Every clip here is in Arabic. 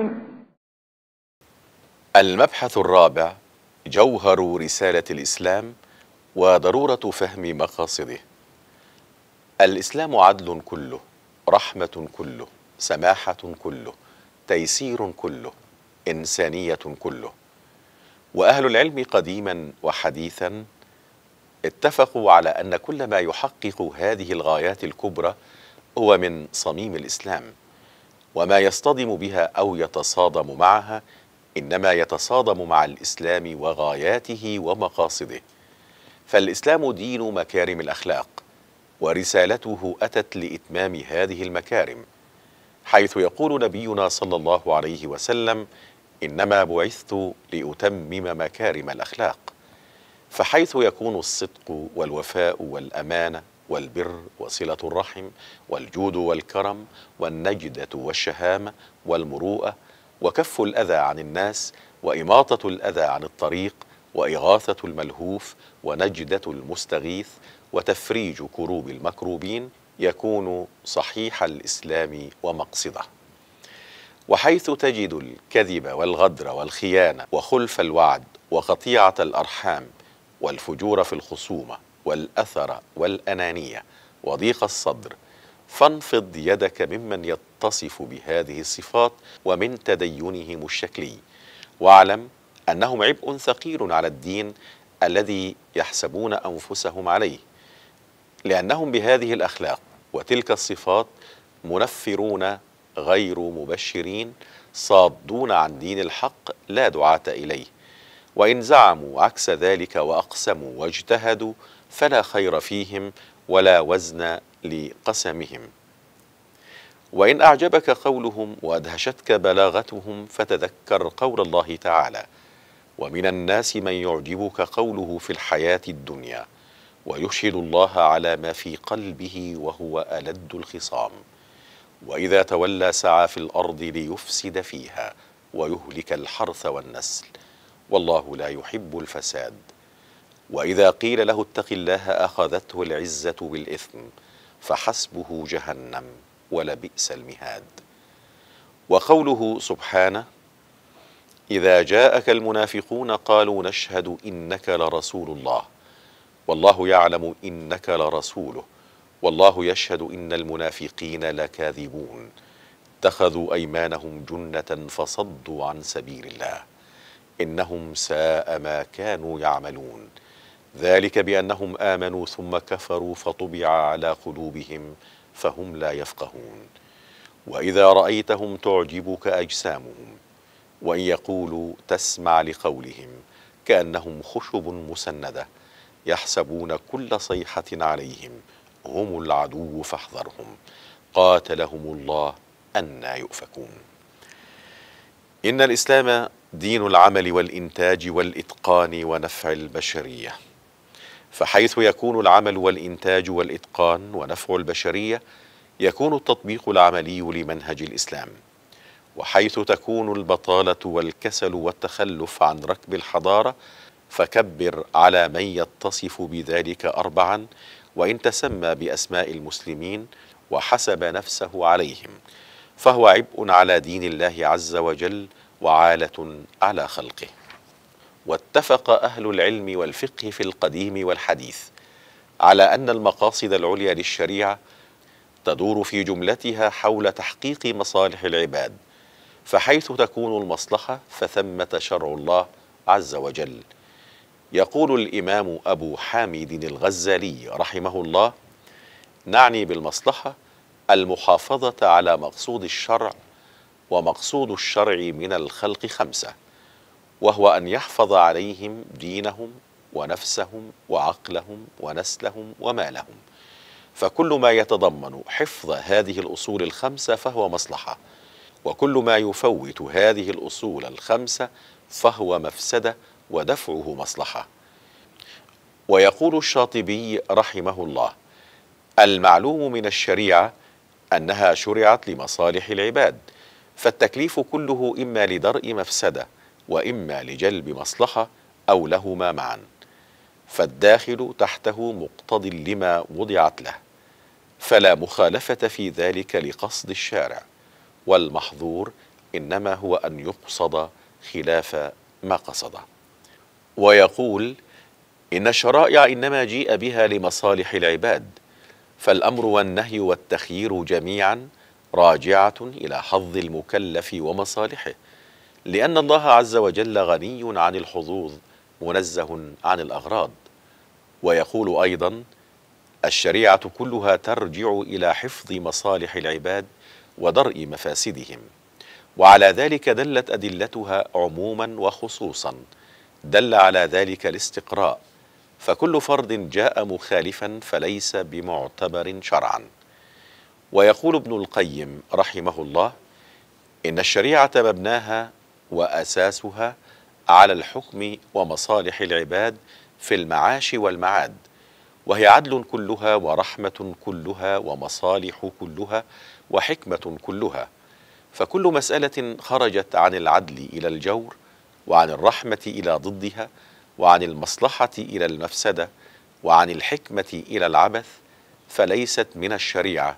الرحيم المبحث الرابع جوهر رسالة الإسلام وضرورة فهم مقاصده الإسلام عدل كله رحمة كله سماحة كله تيسير كله إنسانية كله وأهل العلم قديما وحديثا اتفقوا على أن كل ما يحقق هذه الغايات الكبرى هو من صميم الإسلام وما يصطدم بها أو يتصادم معها إنما يتصادم مع الإسلام وغاياته ومقاصده فالإسلام دين مكارم الأخلاق ورسالته أتت لإتمام هذه المكارم حيث يقول نبينا صلى الله عليه وسلم إنما بعثت لأتمم مكارم الأخلاق فحيث يكون الصدق والوفاء والأمانة والبر وصلة الرحم والجود والكرم والنجدة والشهامة والمروءة وكف الأذى عن الناس وإماطة الأذى عن الطريق وإغاثة الملهوف ونجدة المستغيث وتفريج كروب المكروبين يكون صحيح الإسلام ومقصده وحيث تجد الكذب والغدر والخيانة وخلف الوعد وقطيعة الأرحام والفجور في الخصومة والأثر والأنانية وضيق الصدر فانفض يدك ممن يتصف بهذه الصفات ومن تدينهم الشكلي واعلم أنهم عبء ثقيل على الدين الذي يحسبون أنفسهم عليه لأنهم بهذه الأخلاق وتلك الصفات منفرون غير مبشرين صادون عن دين الحق لا دعاة إليه وإن زعموا عكس ذلك وأقسموا واجتهدوا فلا خير فيهم ولا وزن لقسمهم وإن أعجبك قولهم وأدهشتك بلاغتهم فتذكر قول الله تعالى ومن الناس من يعجبك قوله في الحياة الدنيا ويشهد الله على ما في قلبه وهو ألد الخصام وإذا تولى سعى في الأرض ليفسد فيها ويهلك الحرث والنسل والله لا يحب الفساد وإذا قيل له اتق الله أخذته العزة بالإثم فحسبه جهنم ولبئس المهاد وقوله سبحانه إذا جاءك المنافقون قالوا نشهد إنك لرسول الله والله يعلم إنك لرسوله والله يشهد إن المنافقين لكاذبون اتخذوا أيمانهم جنة فصدوا عن سبيل الله إنهم ساء ما كانوا يعملون ذلك بأنهم آمنوا ثم كفروا فطبع على قلوبهم فهم لا يفقهون وإذا رأيتهم تعجبك أجسامهم وإن يقولوا تسمع لقولهم كأنهم خشب مسندة يحسبون كل صيحة عليهم هم العدو فاحذرهم قاتلهم الله أنى يؤفكون إن الإسلام دين العمل والإنتاج والإتقان ونفع البشرية فحيث يكون العمل والإنتاج والإتقان ونفع البشرية يكون التطبيق العملي لمنهج الإسلام وحيث تكون البطالة والكسل والتخلف عن ركب الحضارة فكبر على من يتصف بذلك أربعا وإن تسمى بأسماء المسلمين وحسب نفسه عليهم فهو عبء على دين الله عز وجل وعالة على خلقه واتفق أهل العلم والفقه في القديم والحديث على أن المقاصد العليا للشريعة تدور في جملتها حول تحقيق مصالح العباد فحيث تكون المصلحة فثمة شرع الله عز وجل يقول الإمام أبو حامد الغزالي رحمه الله نعني بالمصلحة المحافظة على مقصود الشرع ومقصود الشرع من الخلق خمسة وهو أن يحفظ عليهم دينهم ونفسهم وعقلهم ونسلهم ومالهم فكل ما يتضمن حفظ هذه الأصول الخمسة فهو مصلحة وكل ما يفوت هذه الأصول الخمسة فهو مفسدة ودفعه مصلحة ويقول الشاطبي رحمه الله المعلوم من الشريعة أنها شرعت لمصالح العباد فالتكليف كله إما لدرء مفسده واما لجلب مصلحه او لهما معا فالداخل تحته مقتض لما وضعت له فلا مخالفه في ذلك لقصد الشارع والمحظور انما هو ان يقصد خلاف ما قصده ويقول ان الشرائع انما جيء بها لمصالح العباد فالامر والنهي والتخيير جميعا راجعه الى حظ المكلف ومصالحه لأن الله عز وجل غني عن الحظوظ منزه عن الأغراض ويقول أيضا الشريعة كلها ترجع إلى حفظ مصالح العباد ودرء مفاسدهم وعلى ذلك دلت أدلتها عموما وخصوصا دل على ذلك الاستقراء فكل فرد جاء مخالفا فليس بمعتبر شرعا ويقول ابن القيم رحمه الله إن الشريعة مبناها وأساسها على الحكم ومصالح العباد في المعاش والمعاد وهي عدل كلها ورحمة كلها ومصالح كلها وحكمة كلها فكل مسألة خرجت عن العدل إلى الجور وعن الرحمة إلى ضدها وعن المصلحة إلى المفسدة وعن الحكمة إلى العبث فليست من الشريعة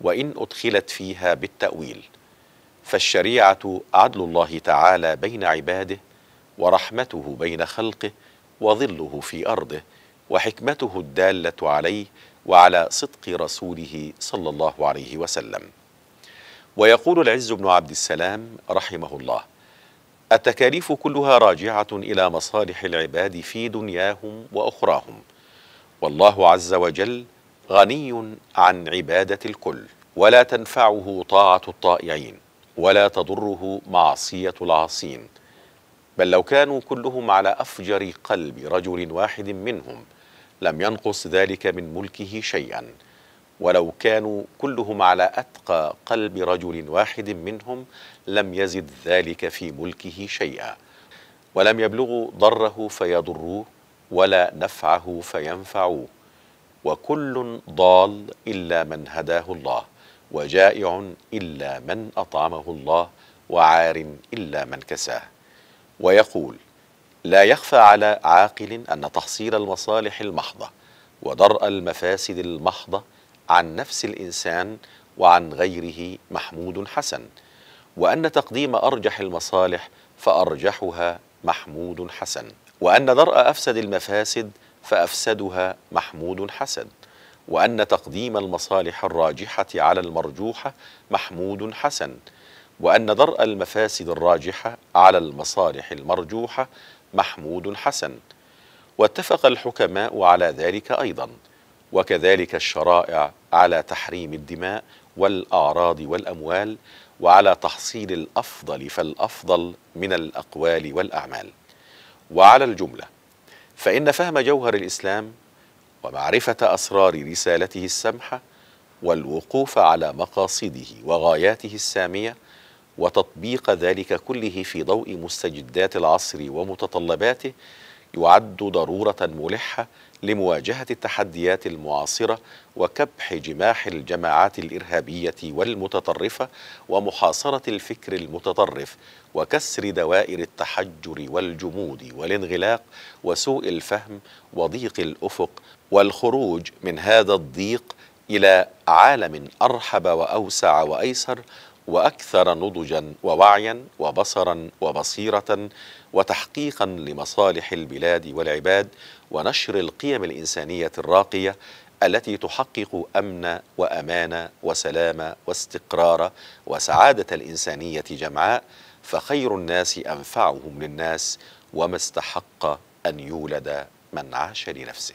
وإن أدخلت فيها بالتأويل فالشريعه عدل الله تعالى بين عباده ورحمته بين خلقه وظله في ارضه وحكمته الداله عليه وعلى صدق رسوله صلى الله عليه وسلم ويقول العز بن عبد السلام رحمه الله التكاليف كلها راجعه الى مصالح العباد في دنياهم واخراهم والله عز وجل غني عن عباده الكل ولا تنفعه طاعه الطائعين ولا تضره معصية العاصين بل لو كانوا كلهم على أفجر قلب رجل واحد منهم لم ينقص ذلك من ملكه شيئا ولو كانوا كلهم على أتقى قلب رجل واحد منهم لم يزد ذلك في ملكه شيئا ولم يبلغوا ضره فيضروه ولا نفعه فينفعوه وكل ضال إلا من هداه الله وجائع إلا من أطعمه الله وعار إلا من كساه ويقول لا يخفى على عاقل أن تحصيل المصالح المحضة ودرء المفاسد المحضة عن نفس الإنسان وعن غيره محمود حسن وأن تقديم أرجح المصالح فأرجحها محمود حسن وأن درء أفسد المفاسد فأفسدها محمود حسن وأن تقديم المصالح الراجحة على المرجوحة محمود حسن وأن درء المفاسد الراجحة على المصالح المرجوحة محمود حسن واتفق الحكماء على ذلك أيضا وكذلك الشرائع على تحريم الدماء والأعراض والأموال وعلى تحصيل الأفضل فالأفضل من الأقوال والأعمال وعلى الجملة فإن فهم جوهر الإسلام ومعرفة أسرار رسالته السمحة والوقوف على مقاصده وغاياته السامية وتطبيق ذلك كله في ضوء مستجدات العصر ومتطلباته يعد ضرورة ملحة لمواجهة التحديات المعاصرة وكبح جماح الجماعات الإرهابية والمتطرفة ومحاصرة الفكر المتطرف وكسر دوائر التحجر والجمود والانغلاق وسوء الفهم وضيق الأفق والخروج من هذا الضيق إلى عالم أرحب وأوسع وأيسر وأكثر نضجا ووعيا وبصرا وبصيرة وتحقيقا لمصالح البلاد والعباد ونشر القيم الإنسانية الراقية التي تحقق امن وامان وسلام واستقرار وسعاده الانسانيه جمعاء فخير الناس انفعهم للناس وما استحق ان يولد من عاش لنفسه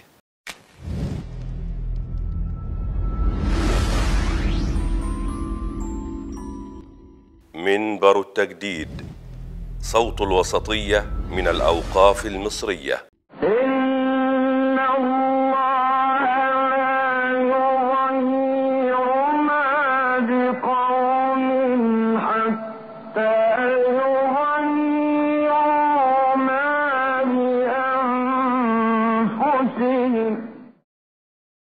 منبر التجديد صوت الوسطية من الأوقاف المصرية